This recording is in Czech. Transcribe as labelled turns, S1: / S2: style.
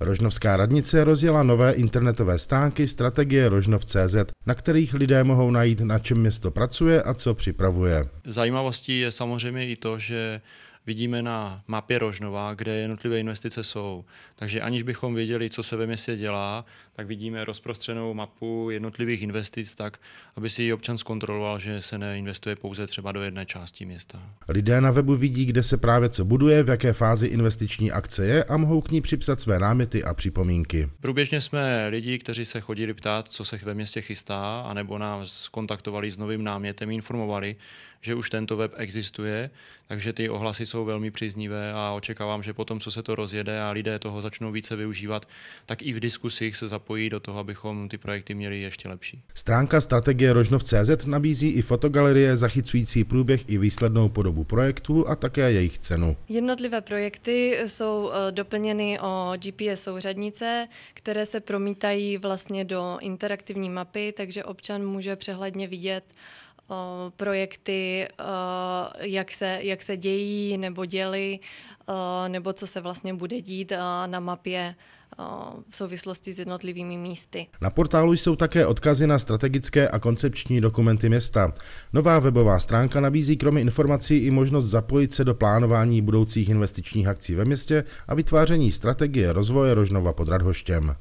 S1: Rožnovská radnice rozjela nové internetové stránky strategie Rožnov.cz, na kterých lidé mohou najít, na čem město pracuje a co připravuje.
S2: Zajímavostí je samozřejmě i to, že vidíme na mapě Rožnova, kde jednotlivé investice jsou. Takže aniž bychom věděli, co se ve městě dělá, tak vidíme rozprostřenou mapu jednotlivých investic tak, aby si ji občan zkontroloval, že se neinvestuje pouze třeba do jedné části města.
S1: Lidé na webu vidí, kde se právě co buduje, v jaké fázi investiční akce je a mohou k ní připsat své náměty a připomínky.
S2: Průběžně jsme lidi, kteří se chodili ptát, co se ve městě chystá, anebo nás kontaktovali s novým námětem, informovali, že už tento web existuje, takže ty ohlasy jsou velmi příznivé a očekávám, že potom, co se to rozjede a lidé toho začnou více využívat, tak i v diskusích se zapojí zapojí do toho, abychom ty projekty měli ještě lepší.
S1: Stránka strategie Rožnov.cz nabízí i fotogalerie zachycující průběh i výslednou podobu projektů a také jejich cenu.
S3: Jednotlivé projekty jsou eh, doplněny o GPS souřadnice, které se promítají vlastně do interaktivní mapy, takže občan může přehledně vidět, eh, projekty, eh, jak se, jak se dějí nebo děli, nebo co se vlastně bude dít na mapě v souvislosti s jednotlivými místy.
S1: Na portálu jsou také odkazy na strategické a koncepční dokumenty města. Nová webová stránka nabízí kromě informací i možnost zapojit se do plánování budoucích investičních akcí ve městě a vytváření strategie rozvoje Rožnova pod Radhoštěm.